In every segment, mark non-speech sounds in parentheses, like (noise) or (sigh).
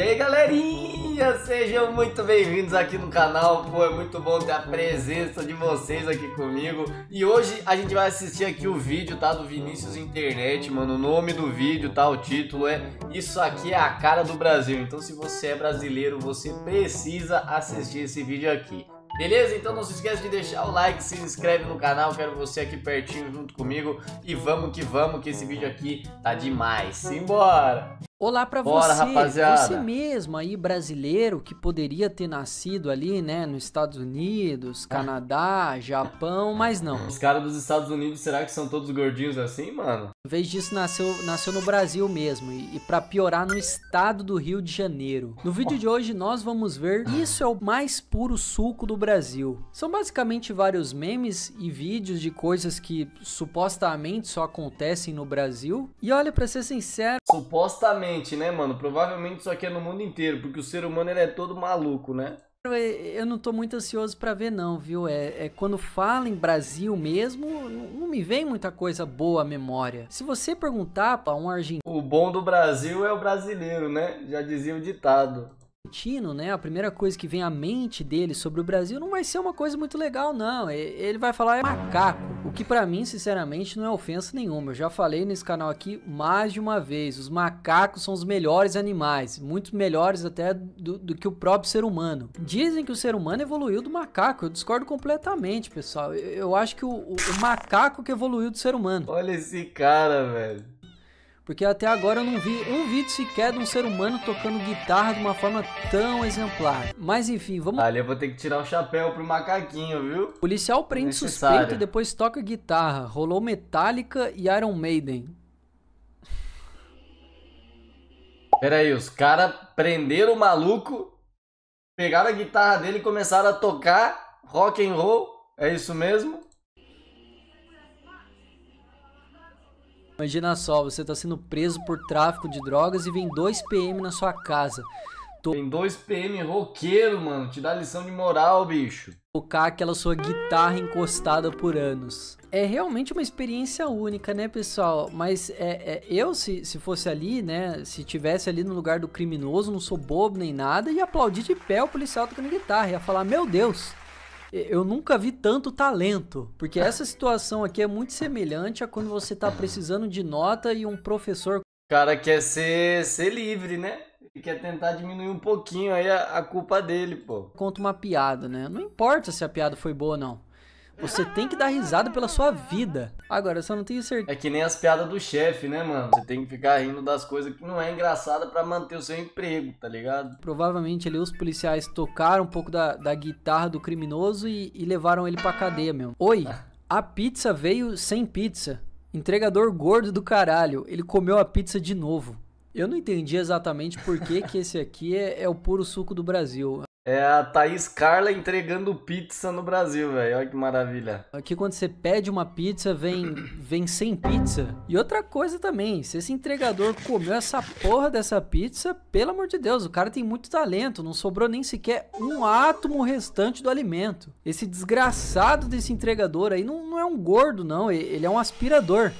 E aí galerinha, sejam muito bem-vindos aqui no canal, pô, é muito bom ter a presença de vocês aqui comigo E hoje a gente vai assistir aqui o vídeo, tá, do Vinícius Internet, mano, o nome do vídeo, tá, o título é Isso aqui é a cara do Brasil, então se você é brasileiro, você precisa assistir esse vídeo aqui Beleza? Então não se esqueça de deixar o like, se inscreve no canal, quero você aqui pertinho junto comigo E vamos que vamos, que esse vídeo aqui tá demais, simbora! Olá para você, rapaziada. você mesmo aí brasileiro que poderia ter nascido ali, né, nos Estados Unidos, ah. Canadá, Japão, mas não. Os caras dos Estados Unidos, será que são todos gordinhos assim, mano? Em vez disso, nasceu, nasceu no Brasil mesmo e, e para piorar no estado do Rio de Janeiro. No vídeo de hoje nós vamos ver isso é o mais puro suco do Brasil. São basicamente vários memes e vídeos de coisas que supostamente só acontecem no Brasil. E olha, para ser sincero, supostamente Provavelmente, né, mano? Provavelmente isso aqui é no mundo inteiro, porque o ser humano ele é todo maluco, né? Eu não tô muito ansioso para ver, não, viu? É, é, quando fala em Brasil mesmo, não, me vem muita coisa boa à memória. Se você perguntar para um argentino. O bom do Brasil é o brasileiro, né? Já dizia o ditado argentino, né? A primeira coisa que vem à mente dele sobre o Brasil não vai ser uma coisa muito legal, não. Ele vai falar é macaco. O que para mim, sinceramente, não é ofensa nenhuma. Eu já falei nesse canal aqui mais de uma vez. Os macacos são os melhores animais, muito melhores até do, do, que o próprio ser humano. Dizem que o ser humano evoluiu do macaco. Eu discordo completamente, pessoal. Eu, eu acho que o, o, o macaco que evoluiu do ser humano. Olha esse cara, velho porque até agora eu não vi um vídeo sequer de um ser humano tocando guitarra de uma forma tão exemplar. Mas enfim, vamos. Ali eu vou ter que tirar o chapéu pro macaquinho, viu? O policial prende suspeito e depois toca guitarra. Rolou Metallica e Iron Maiden. Peraí, os caras prenderam o maluco, pegaram a guitarra dele e começaram a tocar rock and roll. É isso mesmo? Imagina só, você está sendo preso por tráfico de drogas e vem dois PM na sua casa. Vem Tem dois PM roqueiro, mano. Te dá lição de moral, bicho. Tocar aquela sua guitarra encostada por anos. É realmente uma experiência única, né, pessoal? Mas é, é, eu, se, se fosse ali, né? Se tivesse ali no lugar do criminoso, não sou bobo nem nada, ia aplaudir de pé o policial tocando guitarra. Ia falar, meu Deus, eu nunca vi tanto talento, porque essa situação aqui é muito semelhante a quando você tá precisando de nota e um professor. cara quer ser, ser livre, né? E quer tentar diminuir um pouquinho aí a, a culpa dele, pô. Conta uma piada, né? Não importa se a piada foi boa ou não. Você tem que dar risada pela sua vida. Agora, eu só não tenho certeza. É que nem as piadas do chefe, né, mano? Você tem que ficar rindo das coisas que não é engraçada para manter o seu emprego, tá ligado? Provavelmente ali os policiais tocaram um pouco da, da guitarra do criminoso e, e levaram ele pra cadeia mesmo. Oi, a pizza veio sem pizza. Entregador gordo do caralho. Ele comeu a pizza de novo. Eu não entendi exatamente por que, que esse aqui é, é o puro suco do Brasil. É a Thaís Carla entregando pizza no Brasil, velho. Olha que maravilha. Aqui quando você pede uma pizza, vem, vem sem pizza. E outra coisa também, se esse entregador comeu essa porra dessa pizza, pelo amor de Deus, o cara tem muito talento, não sobrou nem sequer um átomo restante do alimento. Esse desgraçado desse entregador aí não, não é um gordo, não. Ele é um aspirador.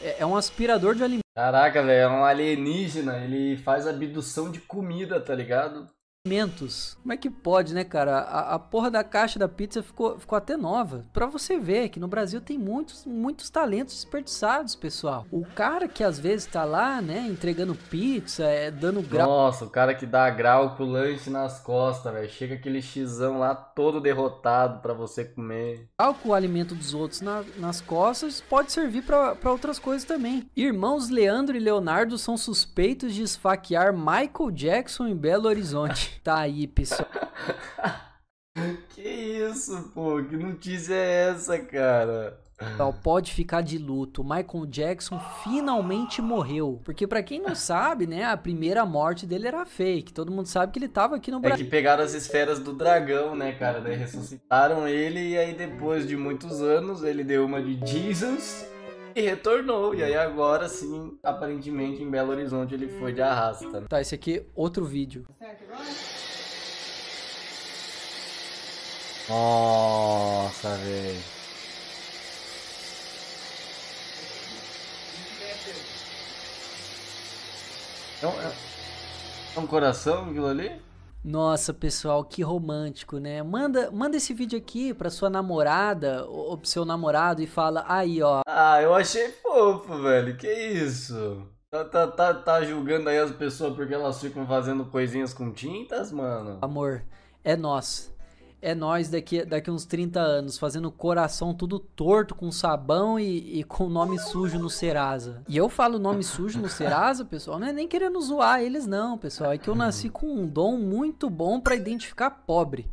É, é um aspirador de alimento. Caraca, velho, é um alienígena. Ele faz abdução de comida, tá ligado? alimentos. Como é que pode, né, cara? A, a, porra da caixa da pizza ficou, ficou até nova. Pra você ver que no Brasil tem muitos, muitos talentos desperdiçados, pessoal. O cara que às vezes tá lá, né, entregando pizza, é, dando grau. Nossa, o cara que dá grau com o lanche nas costas, velho. Chega aquele xizão lá todo derrotado pra você comer. Grau com o alimento dos outros na, nas costas pode servir para outras coisas também. Irmãos Leandro e Leonardo são suspeitos de esfaquear Michael Jackson em Belo Horizonte. (laughs) Tá aí, pessoal. (laughs) que isso, pô? Que notícia é essa, cara? Então, pode ficar de luto. Michael Jackson finalmente morreu. Porque para quem não sabe, né, a primeira morte dele era fake. Todo mundo sabe que ele tava aqui no Brasil. É que pegaram as esferas do dragão, né, cara? Daí ressuscitaram ele e aí depois de muitos anos ele deu uma de Jesus e retornou. E aí agora sim, aparentemente em Belo Horizonte ele foi de arrasta. Tá, esse aqui é outro vídeo. Nossa, velho. É um, é um coração aquilo ali? Nossa, pessoal, que romântico, né? Manda, manda esse vídeo aqui pra sua namorada ou pro seu namorado e fala, aí, ó. Ah, eu achei fofo, velho. Que isso? Tá, tá, tá, tá julgando aí as pessoas porque elas ficam fazendo coisinhas com tintas, mano? Amor, é nosso é nós daqui, daqui uns 30 anos, fazendo coração tudo torto, com sabão e, e com nome sujo no Serasa. E eu falo nome sujo no Serasa, pessoal, não é nem querendo zoar eles não, pessoal. É que eu nasci com um dom muito bom para identificar pobre.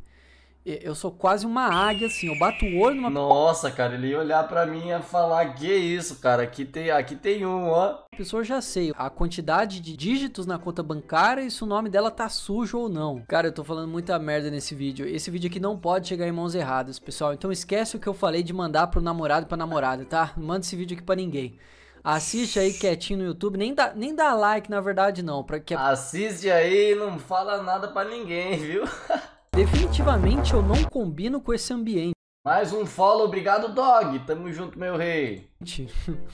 Eu sou quase uma águia, assim. Eu bato o olho numa. Nossa, cara, ele ia olhar para mim e ia falar: que isso, cara? Aqui tem, aqui tem um, ó. A pessoa já sei a quantidade de dígitos na conta bancária e se o nome dela tá sujo ou não. Cara, eu tô falando muita merda nesse vídeo. Esse vídeo aqui não pode chegar em mãos erradas, pessoal. Então esquece o que eu falei de mandar pro namorado e pra namorada, tá? Não manda esse vídeo aqui pra ninguém. Assiste aí quietinho no YouTube, nem dá, nem dá like na verdade não. Pra que... Assiste aí e não fala nada para ninguém, viu? (laughs) Definitivamente eu não combino com esse ambiente. Mais um follow, obrigado dog, tamo junto meu rei. (laughs)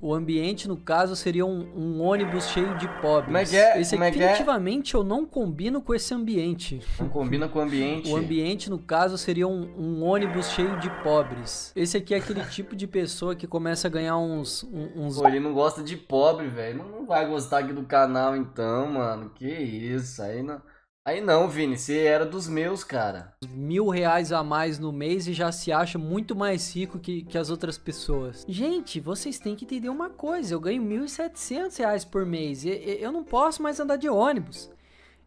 o ambiente no caso seria um, um ônibus cheio de pobres. Como é que é? Esse, é é? definitivamente é? eu não combino com esse ambiente. Não combina com o ambiente? o ambiente no caso seria um, um, ônibus cheio de pobres. Esse aqui é aquele tipo de pessoa que começa a ganhar uns... uns... Pô, ele não gosta de pobre, velho. Não, não vai gostar aqui do canal então, mano. Que isso, aí não... Aí não, Vini, você era dos meus, cara. Mil reais a mais no mês e já se acha muito mais rico que, que as outras pessoas. Gente, vocês têm que entender uma coisa: eu ganho 1.700 reais por mês. E, eu não posso mais andar de ônibus.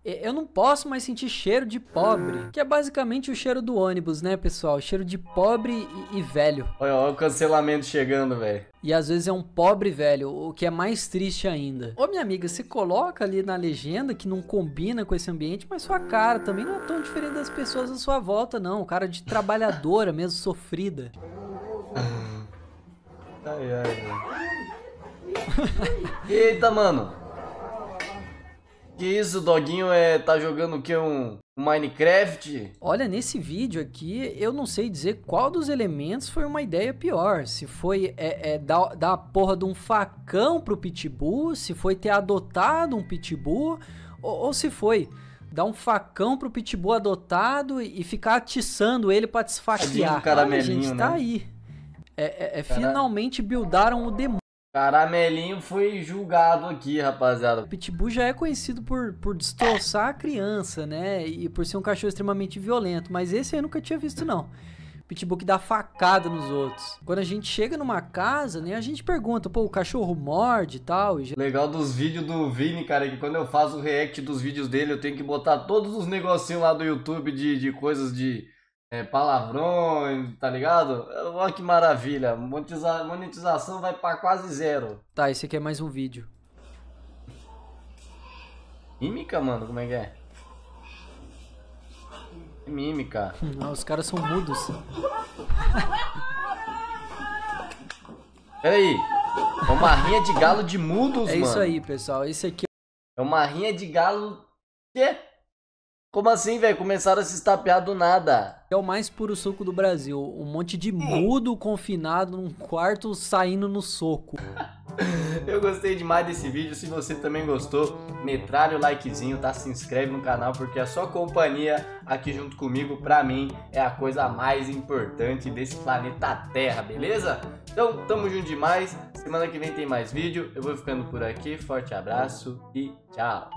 Eu não posso mais sentir cheiro de pobre. Que é basicamente o cheiro do ônibus, né, pessoal? Cheiro de pobre e, e velho. Olha, olha o cancelamento chegando, velho. E às vezes é um pobre velho, o que é mais triste ainda. Ô minha amiga, você coloca ali na legenda que não combina com esse ambiente, mas sua cara também não é tão diferente das pessoas à sua volta, não. Cara de trabalhadora (laughs) mesmo, sofrida. ai, ai, ai. Eita, mano. Que isso, doguinho é tá jogando o que um Minecraft? Olha, nesse vídeo aqui, eu não sei dizer qual dos elementos foi uma ideia pior. Se foi é, é, dar, dar a porra de um facão pro Pitbull, se foi ter adotado um Pitbull, ou, ou se foi dar um facão pro Pitbull adotado e, e ficar atiçando ele pra desfaquear. Um caramelinho, Olha, gente, tá né? aí. É, é, é finalmente buildaram o demônio. Caramelinho foi julgado aqui, rapaziada. O Pitbull já é conhecido por, por destroçar a criança, né? E por ser um cachorro extremamente violento, mas esse eu nunca tinha visto, não. Pitbull que dá facada nos outros. Quando a gente chega numa casa, né, a gente pergunta, pô, o cachorro morde tal, e tal. Já... Legal dos vídeos do Vini, cara, que quando eu faço o react dos vídeos dele, eu tenho que botar todos os negocinhos lá do YouTube de, de coisas de é, palavrões, tá ligado? Olha que maravilha, Monetiza monetização vai para quase zero. Tá, esse aqui é mais um vídeo. Mímica, mano, como é que é? é mímica. (laughs) Ah, os caras são mudos. Peraí, é uma rinha de galo de mudos, é mano. É isso aí, pessoal, esse aqui é... É uma rinha de galo... Quê? Como assim, velho? Começaram a se estapear do nada. É o mais puro soco do Brasil. Um monte de mudo confinado num quarto saindo no soco. (laughs) Eu gostei demais desse vídeo. Se você também gostou, metralha o likezinho, tá? Se inscreve no canal, porque a sua companhia aqui junto comigo, pra mim, é a coisa mais importante desse planeta Terra, beleza? Então, tamo junto demais. Semana que vem tem mais vídeo. Eu vou ficando por aqui. Forte abraço e tchau.